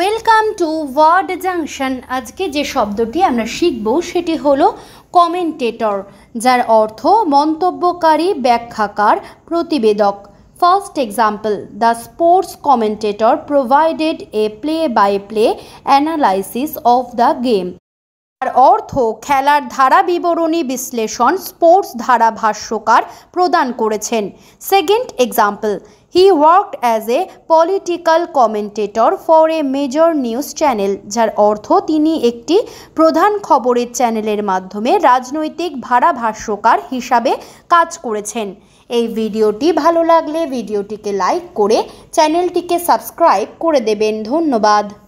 welcome to word junction আজকে যে শব্দটি আমরা শিখব সেটি হলো কমেন্টেটর যার অর্থ মন্তব্যকারী ব্যাখ্যাকার প্রতিবেদক first example the sports commentator provided a play by play analysis of the game অর্থ খেলার ধারা বিবরণী বিশ্লেষণ স্পোর্টস ধারা ভাষ্যকার প্রদান করেছেন second example he worked as a political commentator for a major news channel যার অর্থ তিনি একটি প্রধান খবরের চ্যানেলের মাধ্যমে রাজনৈতিক ভাষ্যকার হিসাবে কাজ করেছেন এই ভিডিওটি ভালো লাগলে ভিডিওটিকে লাইক করে চ্যানেলটিকে সাবস্ক্রাইব করে দেবেন ধন্যবাদ